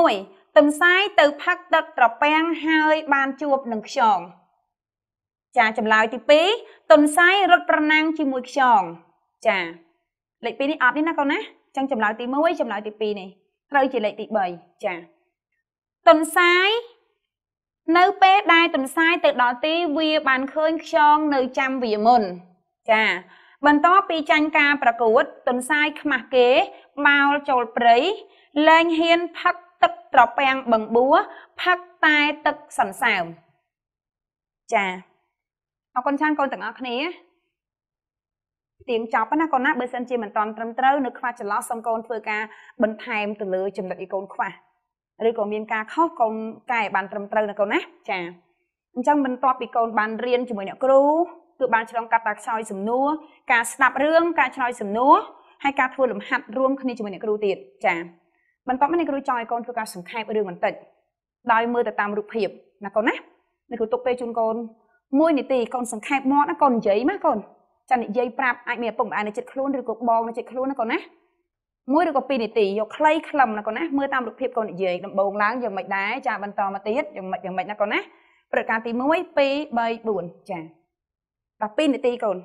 1ទន្សាយទៅផឹកទឹកត្រពាំងហើយបានជួបនឹងខ្យងចាចម្លើយទី2ទន្សាយរត់ប្រណាំងជាមួយខ្យងចាលេខ2នេះអត់នេះណាកូនណាចឹងចម្លើយទី1ចម្លើយទី2នេះត្រូវជាលេខទី3ចាទន្សាយនៅពេលដែលទន្សាយទៅដល់ទីវាបានឃើញខ្យងនៅចាំវាមុនចាបន្តពីចាញ់ការប្រកួតទន្សាយខ្មាស់គេបោលចូលព្រៃលែងហ៊ានផឹកទឹកត្រពាំងបឹងបួផឹកតែទឹកសន្សើមចាអរគុណច្រើនកូនទាំងអស់គ្នាទៀងចប់ណាកូនណាបើសិនជាមិនតាន់ត្រឹមត្រូវនៅខ្វះចន្លោះសូមកូនធ្វើការបន្ថែមទៅលើចំណុចឲ្យកូនខ្វះឬក៏មានការខុសកូនកែបានត្រឹមត្រូវណាកូនណាចាអញ្ចឹងមិនតបពីកូនបានរៀនជាមួយអ្នកគ្រូគឺបានឆ្លងកាត់ការខ្សោយសំណួរការស្ដាប់រឿងការឆ្លើយសំណួរហើយការធ្វើលំហាត់រួមគ្នាជាមួយអ្នកគ្រូទៀតចាបន្ទាប់មកអ្នកគ្រូចង់ឲ្យកូនធ្វើការសង្ខេបរឿងបន្តិចដោយមើលទៅតាមរូបភាពណាកូនណានេះគ្រូទុកពេលជូនកូនមួយនាទីកូនសង្ខេបមាត់ណាកូននិយាយមកកូនចានិយាយប្រាប់អាចមានឪពុកម្ដាយនៅចិត្តខ្លួនឬក៏បងនៅចិត្តខ្លួនណាកូនណា1ឬក៏2នាទីយកខ្លីខ្លឹមណាកូនណាមើលតាមរូបភាពកូននិយាយដំបូងឡើងយ៉ាងម៉េចដែរចាបន្តមកទៀតយ៉ាងម៉េចយ៉ាងម៉េចណាកូនណាព្រឹត្តិការណ៍ទី1 2 3 4ចា12នាទីកូន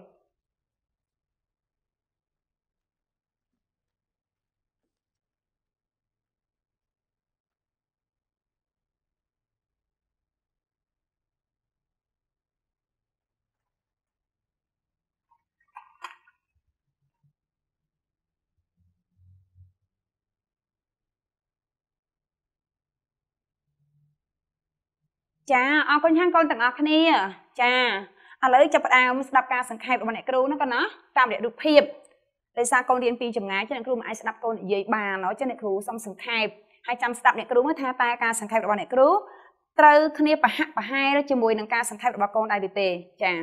ចាអរគុណហាងកូនទាំងអស់គ្នា ចាឥឡូវចាប់ផ្ដើមស្ដាប់ការសង្ខេបរបស់អ្នកគ្រូនោះកូនណាតាមរយៈរូបភាពដោយសារកូនរៀនពីចម្ងាយចឹងអ្នកគ្រូមិនអាចស្ដាប់កូននិយាយបានអញ្ចឹងអ្នកគ្រូសុំសង្ខេបហើយចាំស្ដាប់អ្នកគ្រូមើលថាតើការសង្ខេបរបស់អ្នកគ្រូត្រូវគ្នាប្រហាក់ប្រហែលជាមួយនឹងការសង្ខេបរបស់កូនដែរឬទេចា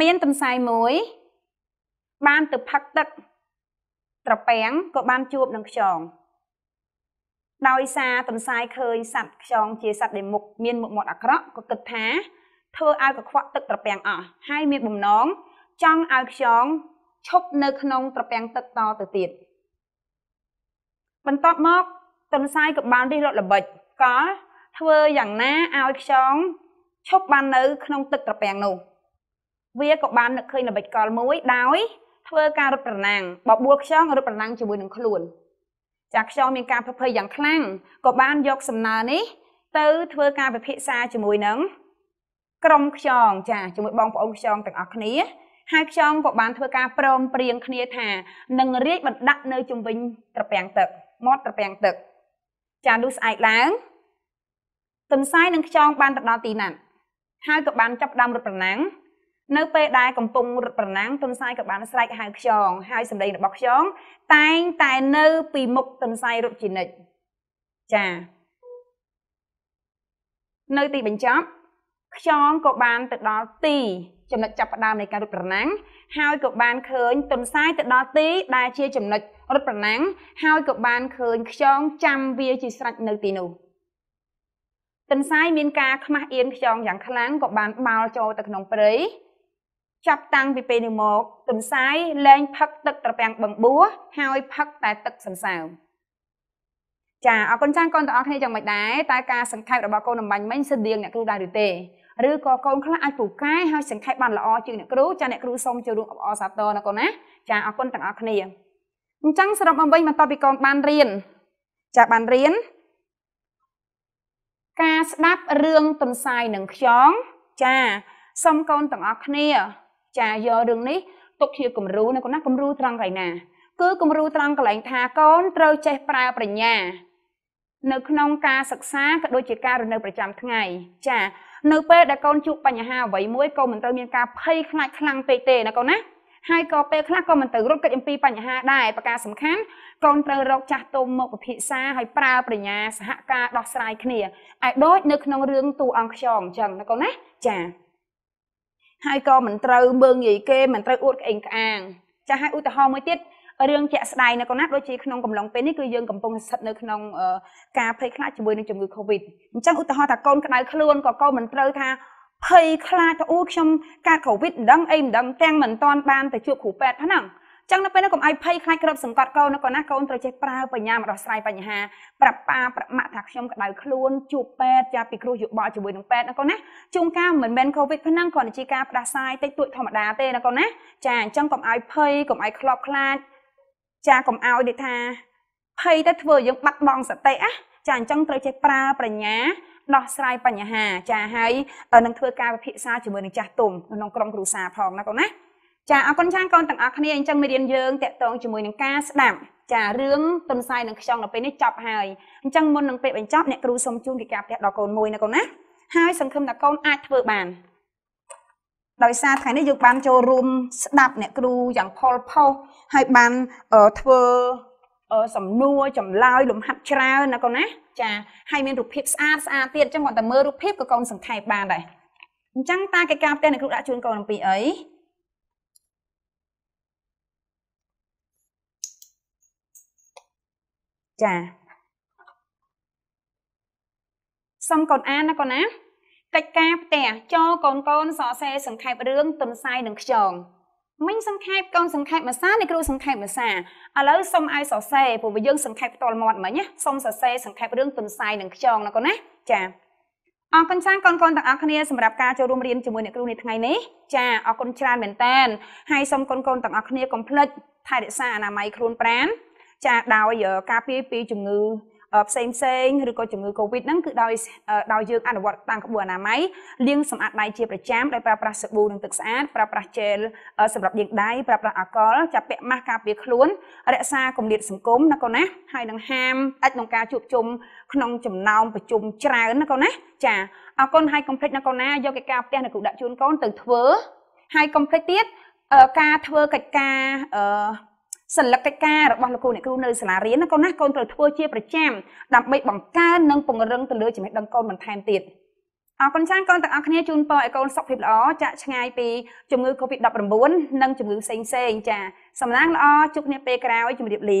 មានទំសាយមួយបានទៅផឹកទឹកត្រពាំងក៏បានជួបនឹងខ្យងដោយសារទន្សាយឃើញសត្វខ្យងជាសត្វដែលមុខមានមុខមាត់អាក្រក់ក៏គិតថាធ្វើឲ្យកខ្វក់ទឹកត្រពាំងអស់ហើយមានបំណងចង់ឲ្យខ្យងឈប់នៅក្នុង ត្រពាំងទឹកតទៅទៀត បន្ទាប់មកទន្សាយក៏បានរិះរត់ល្បិចក៏ធ្វើយ៉ាងណាឲ្យខ្យងឈប់បាននៅ ក្នុងទឹកត្រពាំងនោះ វាក៏បាននឹកឃើញល្បិចកលមួយដោយធ្វើការរត់ប្រណាំងបបួលខ្យងរត់ប្រណាំងជាមួយនឹងខ្លួនចាខ្ញុំមានការភ័យយ៉ាងខ្លាំងក៏បានយកសំណើនេះទៅ ធ្វើការពិភាក្សាជាមួយនឹង ក្រុមខ្យងចាជាមួយបងប្អូនខ្យងទាំងអស់គ្នា ហើយខ្យងក៏បានធ្វើការព្រមព្រៀងគ្នាថានឹងរៀបបណ្ដាក់នៅជំវិញត្រពាំងទឹកមាត់ត្រពាំងទឹក ចានោះស្អែកឡើងទន្សាយនឹងខ្យងបានទៅដល់ទីណាត់ហើយក៏បានចាប់ដើមរត់ប្រណាំងនៅពេលដែលកំពុងរត់ប្រណាំងទុនសាយក៏បានស្រែកហៅខ្យងហើយសម្លេងរបស់ខ្យងតែងតែនៅពីមុខទុនសាយរត់ជានិច្ចចានៅទីបញ្ចប់ខ្យងក៏បានទៅដល់ទីចំណុចចាប់ផ្ដើមនៃការរត់ប្រណាំង ហើយក៏បានឃើញទុនសាយទៅដល់ទីដែលជាចំណុចរត់ប្រណាំងហើយក៏បានឃើញខ្យងចាំវាជាស្រេចនៅទីនោះទន្សាយមានការខ្មាស់អៀនខ្យងយ៉ាងខ្លាំងក៏បានបោលចូលទៅក្នុងព្រៃចាប់តាំងពីពេលនេះមកទន្សាយលែងផឹកទឹកត្រពាំងបឹងបួហើយផឹកតែទឹកសន្សើមចាអរគុណចាស់កូនទាំងអស់គ្នាយ៉ាងម៉េចដែរតើការសង្ខេបរបស់កូនអំបញ្ញមិញស្តៀងអ្នកគ្រូដែរឬទេឬក៏កូនខ្លះអាចពូកែហើយសង្ខេបបានល្អជាងអ្នកគ្រូចាអ្នកគ្រូសូមចូលរួមអបអរសាទរណាកូនណាចាអរគុណទាំងអស់គ្នាអញ្ចឹងសរុបអំបញ្ញបន្តពីកូនបានរៀនចាបានរៀនការស្ដាប់រឿងទន្សាយនឹងខ្យងចាសូមកូនទាំងអស់គ្នាចាយករឿងនេះទុកជាគំរូនៅកូនណាគំរូត្រង់កន្លែងណា គឺគំរូត្រង់កន្លែងថាកូនត្រូវចេះប្រើប្រាជ្ញា នៅ ក្នុងការសិក្សាក៏ដូចជាការរស់នៅប្រចាំថ្ងៃចានៅ ពេលដែលកូនជួបបញ្ហាអ្វីមួយកូនមិនត្រូវមានការភ័យខ្លាចខ្លាំងពេកទេណាកូនណាហើយក៏ពេលខ្លះក៏មិនទៅរត់គេចអំពីបញ្ហាដែរប្រការសំខាន់កូនត្រូវរកចាស់ទុំមកពិភាក្សាហើយប្រើប្រាជ្ញាសហការដោះស្រាយគ្នាឯដូចនៅក្នុងរឿងទូអង្គខ្យងអញ្ចឹងណាកូនណាចា៎ហើយក៏មិនត្រូវមើងនិយាយគេមិនត្រូវអួតក្អេងក្អាងចាស់ហើយឧទាហរណ៍មួយទៀតរឿងជាក់ស្ដែងនៅកណាដូចជាក្នុងកំឡុងពេលនេះគឺយើងកំពុងស្ថិតនៅក្នុងការភ័យខ្លាចជាមួយនឹងជំងឺ Covid អញ្ចឹងឧទាហរណ៍ថាកូនក្តៅខ្លួនក៏កូនមិនត្រូវថាភ័យខ្លាចថាអូខ្ញុំកើត Covid មិនដឹងអីមិនដឹងទាំងមិនតាន់បានទៅជួបគ្រូពេទ្យហ្នឹងចឹងនៅពេលនោះកុំអាយភ័យខ្លាចគ្របសង្កត់កូនកូនណាកូនត្រូវចេះប្រើបញ្ញាមកដោះស្រាយបញ្ហាប្រាប់ប៉ាប្រាប់ម៉ាក់ថាខ្ញុំក្តៅខ្លួនជួបពេទ្យចាពីគ្រូយោបល់ជាមួយនឹងពេទ្យណាកូនណាជួនកាលមិនមែនកូវីដប៉ុណ្ណឹងគ្រាន់តែជាការផ្ដាសាយតិចតួចធម្មតាទេណាកូនណាចាអញ្ចឹងកុំអាយភ័យកុំអាយខ្លោបខ្លាចចាកុំអោយដូចថាភ័យតែធ្វើយើងបាត់បង់សតិណាចាអញ្ចឹងត្រូវចេះប្រើប្រាជ្ញាដោះស្រាយបញ្ហា ចាហើយនឹងធ្វើការវិភាសាជាមួយនឹងចាស់ទុំក្នុងក្រុមគ្រួសារផងណាកូនណាចាអរគុណច្រើនកូនទាំងអស់គ្នាអញ្ចឹងមេរៀនយើងតាក់ទងជាមួយនឹងការស្ដាប់ចារឿងទុនសាយនឹងខ្យងនៅពេលនេះចប់ហើយអញ្ចឹងមុននឹងពេលបញ្ចប់អ្នកគ្រូសូមជូនវិការផ្ទះដល់កូនមួយណាកូនណាហើយសង្ឃឹមថាកូនអាចធ្វើបាន ដោយសារថ្ងៃនេះយើងបានចូលរួមស្ដាប់អ្នកគ្រូយ៉ាងផលផុសហើយបានធ្វើសំណួរចម្លើយលំហាត់ច្រើនណាកូនណាចាហើយមានរូបភាពស្អាតស្អាតទៀតអញ្ចឹងគាត់តែមើលរូបភាពក៏កូនសង្ខេបបានដែរអញ្ចឹងតាកិច្ចការផ្ទះអ្នកគ្រូដាក់ជូនកូនអំពីអីចាសុំកូនអានណាកូនណាកិច្ចការផ្ទះចោកូនកូនសរសេរសង្ខេបរឿងទុនសាយនិងខ្យងមិញសង្ខេបកូនសង្ខេបភាសានេះគ្រូសង្ខេបភាសាឥឡូវសុំឲ្យសរសេរព្រោះយើងសង្ខេបផ្ទាល់មាត់មិញណាសុំសរសេរសង្ខេបរឿងទុនសាយនិងខ្យងណាកូនណាចាអរគុណច្រើនកូនកូនទាំងអស់គ្នាសម្រាប់ការចូលរួមរៀនជាមួយអ្នកគ្រូនាថ្ងៃនេះចាអរគុណច្រើនមែនតើហើយសូមកូនកូនទាំងអស់គ្នាកុំភ្លេចថែរក្សាអនាម័យខ្លួនប្រាណចាដោយការពារពីជំងឺផ្សេងផ្សេងឬក៏ជំងឺ Covid ហ្នឹងគឺដោយដោយយើងអនុវត្តតាមក្បួនអនាម័យលាងសម្អាតដៃជាប្រចាំដោយប្រើប្រាស់សាប៊ូនិងទឹកស្អាតប្រើប្រាស់ជែលសម្រាប់លាងដៃប្រើប្រាស់អាល់កុលចាក់ពាក់ម៉ាស់ការពារខ្លួនរក្សាគម្លាតសង្គមណាកូនណាហើយនឹងហាមអាចក្នុងការជួបជុំក្នុងចំណោមប្រជុំច្រើនណាកូនណា ចាអរគុណហើយកុំភ្លេចណាកូនណា យកកិច្ចការផ្ទះនៅគ្រូដាក់ជូនកូនទៅធ្វើហើយកុំភ្លេចទៀតការធ្វើកិច្ចការអឺសិលឹកកិច្ចការរបស់លោកគ្រូអ្នកគ្រូនៅសាលារៀនណាកូនណាកូនត្រូវធ្វើជាប្រចាំដើម្បីបង្កើននិងពង្រឹងទៅលើចំណេះដឹងកូនបន្ថែមទៀតអរគុណច្រើនកូនទាំងអស់គ្នាជូនពរឲ្យកូនសុខភាពល្អចាក់ឆ្ងាយពីជំងឺ Covid-19 និងជំងឺផ្សេងៗចាសំណាងល្អជួបគ្នាពេលក្រោយជម្រាបលា